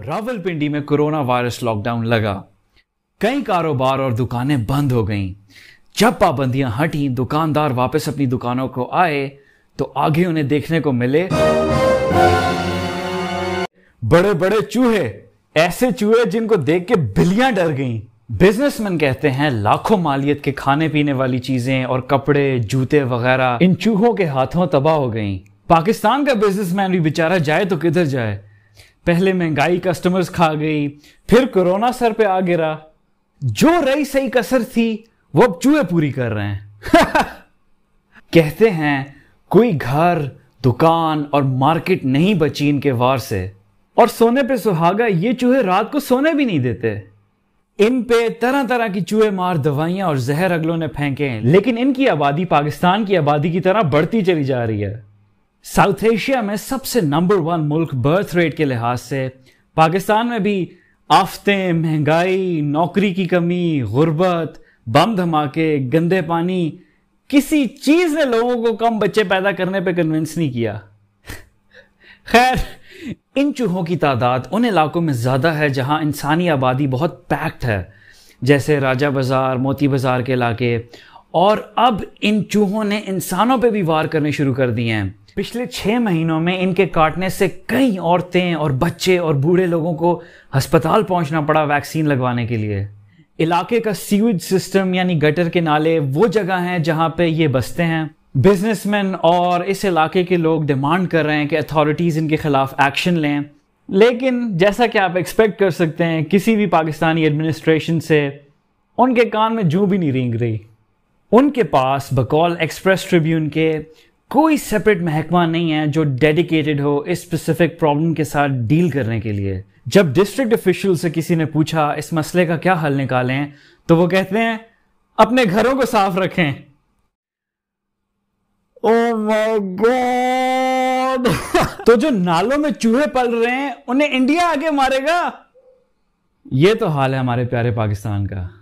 रावलपिंडी में corona virus lockdown लगा कई कारोबार और दुकानें बंद हो गईं। जब पाबंदियां हटी दुकानदार वापस अपनी दुकानों को आए तो आगे उन्हें देखने को मिले बड़े बड़े चूहे ऐसे चूहे जिनको देख के बिल्लियां डर गईं। बिजनेसमैन कहते हैं लाखों मालियत के खाने पीने वाली चीजें और कपड़े जूते वगैरह इन चूहों के हाथों तबाह हो गईं। पाकिस्तान का बिजनेसमैन भी बेचारा जाए तो किधर जाए पहले महंगाई कस्टमर्स खा गई फिर कोरोना सर पे आ गिरा जो रही सही कसर थी वो अब चूहे पूरी कर रहे हैं कहते हैं कोई घर दुकान और मार्केट नहीं बची इनके वार से और सोने पे सुहागा ये चूहे रात को सोने भी नहीं देते इन पे तरह तरह की चूहे मार दवाइयां और जहर अगलों ने फेंके लेकिन इनकी आबादी पाकिस्तान की आबादी की तरह बढ़ती चली जा रही है साउथ एशिया में सबसे नंबर वन मुल्क बर्थ रेट के लिहाज से पाकिस्तान में भी आफतें महंगाई नौकरी की कमी गुर्बत बम धमाके गंदे पानी किसी चीज़ ने लोगों को कम बच्चे पैदा करने पे कन्विंस नहीं किया खैर इन चूहों की तादाद उन इलाकों में ज़्यादा है जहां इंसानी आबादी बहुत पैक्ड है जैसे राजा बाज़ार मोती बाज़ार के इलाके और अब इन चूहों ने इंसानों पे भी वार करने शुरू कर दिए हैं पिछले छह महीनों में इनके काटने से कई औरतें और बच्चे और बूढ़े लोगों को अस्पताल पहुंचना पड़ा वैक्सीन लगवाने के लिए इलाके का सीवेज सिस्टम यानी गटर के नाले वो जगह हैं जहां पे ये बसते हैं बिजनेसमैन और इस इलाके के लोग डिमांड कर रहे हैं कि अथॉरिटीज़ इनके खिलाफ एक्शन लें लेकिन जैसा कि आप एक्सपेक्ट कर सकते हैं किसी भी पाकिस्तानी एडमिनिस्ट्रेशन से उनके कान में जू भी नहीं रेंग रही उनके पास बकौल एक्सप्रेस ट्रिब्यून के कोई सेपरेट महकमा नहीं है जो डेडिकेटेड हो इस स्पेसिफिक प्रॉब्लम के साथ डील करने के लिए जब डिस्ट्रिक्ट ऑफिशियल से किसी ने पूछा इस मसले का क्या हल निकालें तो वो कहते हैं अपने घरों को साफ रखें oh तो जो नालों में चूहे पल रहे हैं उन्हें इंडिया आगे मारेगा ये तो हाल है हमारे प्यारे पाकिस्तान का